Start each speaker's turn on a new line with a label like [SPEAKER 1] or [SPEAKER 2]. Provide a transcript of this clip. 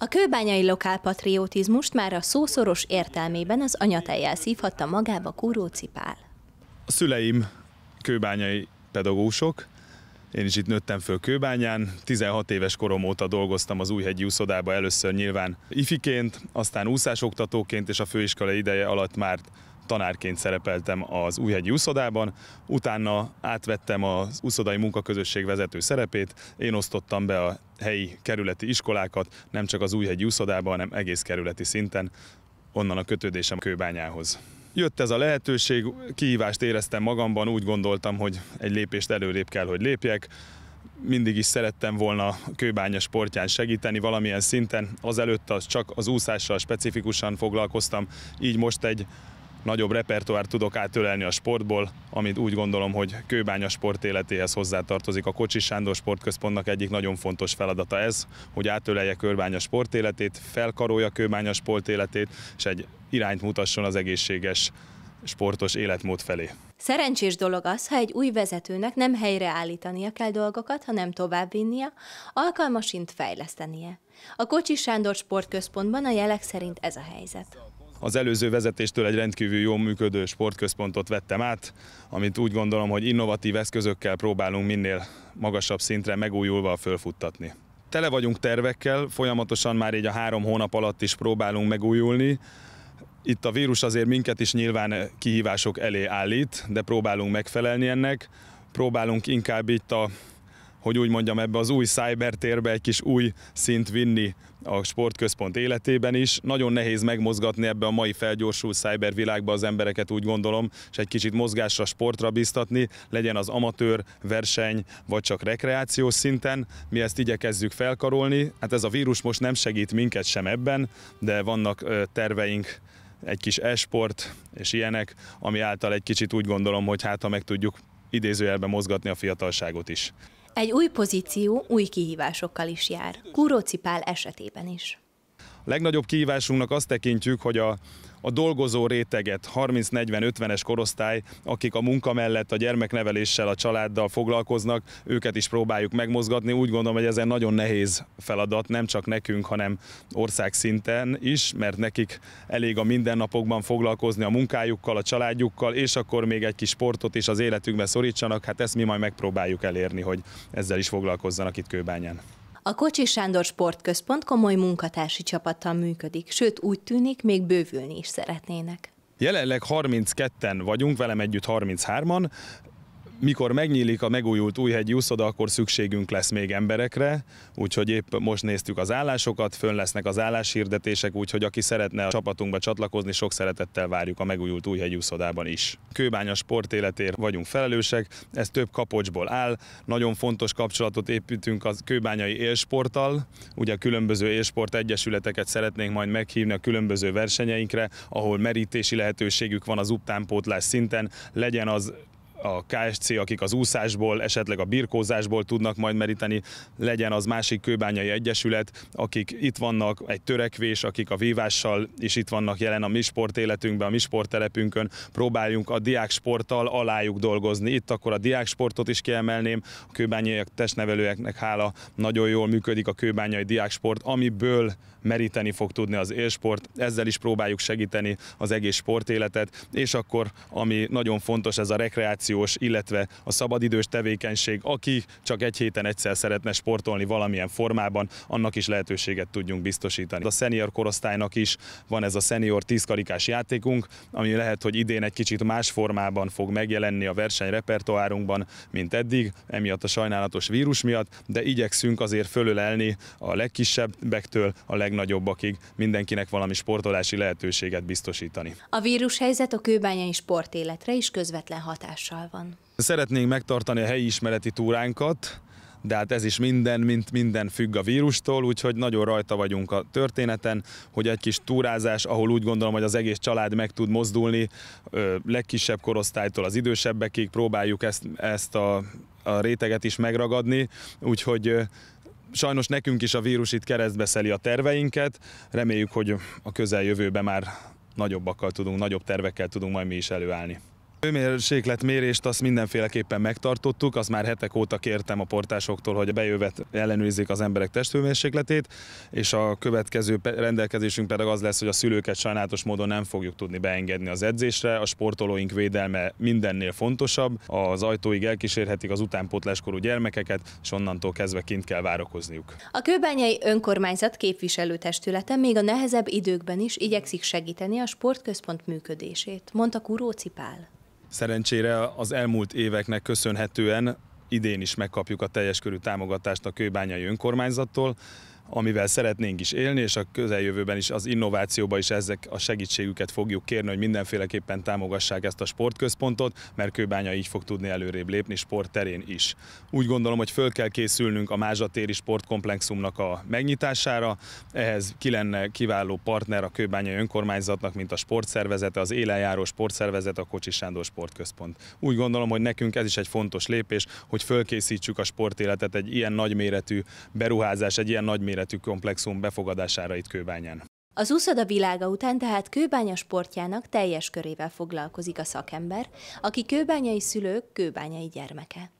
[SPEAKER 1] A kőbányai lokálpatriotizmust már a szószoros értelmében az anyatejjel szívhatta magába Kúróci
[SPEAKER 2] A szüleim kőbányai pedagógusok, én is itt nőttem föl Kőbányán, 16 éves korom óta dolgoztam az Újhegyi úszodába először nyilván ifiként, aztán úszásoktatóként és a főiskola ideje alatt már tanárként szerepeltem az Újhegyi úszodában, utána átvettem az úszodai munkaközösség vezető szerepét, én osztottam be a helyi kerületi iskolákat, nem csak az Újhegyi úszodában, hanem egész kerületi szinten, onnan a kötődésem kőbányához. Jött ez a lehetőség, kihívást éreztem magamban, úgy gondoltam, hogy egy lépést előrébb kell, hogy lépjek, mindig is szerettem volna kőbánya sportján segíteni valamilyen szinten. Azelőtt az csak az úszással specifikusan foglalkoztam, így most egy nagyobb repertoárt tudok átölelni a sportból, amit úgy gondolom, hogy kőbánya sport életéhez hozzátartozik. A Kocsis Sándor Sportközpontnak egyik nagyon fontos feladata ez, hogy átölelje kőbánya sport életét, felkarolja kőbánya sport életét, és egy irányt mutasson az egészséges sportos életmód felé.
[SPEAKER 1] Szerencsés dolog az, ha egy új vezetőnek nem helyreállítania kell dolgokat, hanem továbbvinnie, alkalmasint fejlesztenie. A Kocsi Sándor Sportközpontban a jelek szerint ez a helyzet
[SPEAKER 2] az előző vezetéstől egy rendkívül jó működő sportközpontot vettem át, amit úgy gondolom, hogy innovatív eszközökkel próbálunk minél magasabb szintre megújulva fölfuttatni. Tele vagyunk tervekkel, folyamatosan már így a három hónap alatt is próbálunk megújulni. Itt a vírus azért minket is nyilván kihívások elé állít, de próbálunk megfelelni ennek. Próbálunk inkább itt a hogy úgy mondjam, ebbe az új szájbertérbe egy kis új szint vinni a sportközpont életében is. Nagyon nehéz megmozgatni ebbe a mai felgyorsult szájbervilágba az embereket, úgy gondolom, és egy kicsit mozgásra, sportra biztatni, legyen az amatőr, verseny, vagy csak rekreációs szinten. Mi ezt igyekezzük felkarolni. Hát ez a vírus most nem segít minket sem ebben, de vannak terveink egy kis esport és ilyenek, ami által egy kicsit úgy gondolom, hogy hát ha meg tudjuk idézőjelben mozgatni a fiatalságot is.
[SPEAKER 1] Egy új pozíció új kihívásokkal is jár, Kúróci Pál esetében is.
[SPEAKER 2] Legnagyobb kihívásunknak azt tekintjük, hogy a, a dolgozó réteget, 30-40-50-es korosztály, akik a munka mellett a gyermekneveléssel, a családdal foglalkoznak, őket is próbáljuk megmozgatni. Úgy gondolom, hogy ez egy nagyon nehéz feladat, nem csak nekünk, hanem országszinten is, mert nekik elég a mindennapokban foglalkozni a munkájukkal, a családjukkal, és akkor még egy kis sportot is az életükbe szorítsanak. Hát ezt mi majd megpróbáljuk elérni, hogy ezzel is foglalkozzanak itt Kőbányán.
[SPEAKER 1] A Kocsi Sándor Sportközpont komoly munkatársi csapattal működik, sőt úgy tűnik, még bővülni is szeretnének.
[SPEAKER 2] Jelenleg 32-en vagyunk, velem együtt 33-an mikor megnyílik a megújult újhegyi úszoda, akkor szükségünk lesz még emberekre, úgyhogy épp most néztük az állásokat, fönn lesznek az álláshirdetések, úgyhogy aki szeretne a csapatunkba csatlakozni, sok szeretettel várjuk a megújult újhegyi úszodában is. Kőbánya sportéletért vagyunk felelősek, ez több kapocsból áll, nagyon fontos kapcsolatot építünk a kőbányai élsporttal, ugye a különböző élsport egyesületeket szeretnénk majd meghívni a különböző versenyeinkre, ahol merítési lehetőségük van az utánpótlás szinten, legyen az a KSC, akik az úszásból, esetleg a birkózásból tudnak majd meríteni, legyen az másik kőbányai egyesület, akik itt vannak, egy törekvés, akik a vívással is itt vannak jelen a mi életünkben, a mi sporttelepünkön, próbáljunk a diák sporttal alájuk dolgozni. Itt akkor a diák sportot is kiemelném, a kőbányaiak testnevelőeknek hála nagyon jól működik a kőbányai diák sport, amiből meríteni fog tudni az élsport, ezzel is próbáljuk segíteni az egész sportéletet, és akkor ami nagyon fontos, ez a rekreáció rekreációs, illetve a szabadidős tevékenység, aki csak egy héten egyszer szeretne sportolni valamilyen formában, annak is lehetőséget tudjunk biztosítani. A senior korosztálynak is van ez a senior tízkarikás játékunk, ami lehet, hogy idén egy kicsit más formában fog megjelenni a versenyrepertoárunkban, mint eddig, emiatt a sajnálatos vírus miatt, de igyekszünk azért fölölelni a legkisebbektől a legnagyobbakig mindenkinek valami sportolási lehetőséget biztosítani.
[SPEAKER 1] A vírushelyzet a kőbányai sportéletre is közvetlen hatással hatással van.
[SPEAKER 2] Szeretnénk megtartani a helyi ismereti túránkat, de hát ez is minden, mint minden függ a vírustól, úgyhogy nagyon rajta vagyunk a történeten, hogy egy kis túrázás, ahol úgy gondolom, hogy az egész család meg tud mozdulni, legkisebb korosztálytól az idősebbekig próbáljuk ezt, ezt a, a réteget is megragadni, úgyhogy sajnos nekünk is a vírus itt szeli a terveinket, reméljük, hogy a közeljövőben már nagyobbakkal tudunk, nagyobb tervekkel tudunk majd mi is előállni. Hőmérsékletmérést azt mindenféleképpen megtartottuk, azt már hetek óta kértem a portásoktól, hogy a bejövet ellenőrizzék az emberek testhőmérsékletét, és a következő rendelkezésünk pedig az lesz, hogy a szülőket sajnálatos módon nem fogjuk tudni beengedni az edzésre, a sportolóink védelme mindennél fontosabb, az ajtóig elkísérhetik az utánpótláskorú gyermekeket, és onnantól kezdve kint kell várakozniuk.
[SPEAKER 1] A kőbányai önkormányzat képviselőtestülete még a nehezebb időkben is igyekszik segíteni a sportközpont működését, mondta Kuróci Pál.
[SPEAKER 2] Szerencsére az elmúlt éveknek köszönhetően idén is megkapjuk a teljes körű támogatást a kőbányai önkormányzattól, amivel szeretnénk is élni, és a közeljövőben is az innovációba is ezek a segítségüket fogjuk kérni, hogy mindenféleképpen támogassák ezt a sportközpontot, mert Kőbánya így fog tudni előrébb lépni sportterén is. Úgy gondolom, hogy föl kell készülnünk a Mázsatéri sportkomplexumnak a megnyitására, ehhez ki lenne kiváló partner a Kőbánya önkormányzatnak, mint a sportszervezete, az élenjáró sportszervezet, a Kocsi Sándor Sportközpont. Úgy gondolom, hogy nekünk ez is egy fontos lépés, hogy fölkészítsük a sportéletet egy ilyen nagyméretű beruházás, egy ilyen nagyméretű méretű komplexum befogadására itt Kőbányán.
[SPEAKER 1] Az úszoda világa után tehát kőbánya sportjának teljes körével foglalkozik a szakember, aki kőbányai szülők kőbányai gyermeke.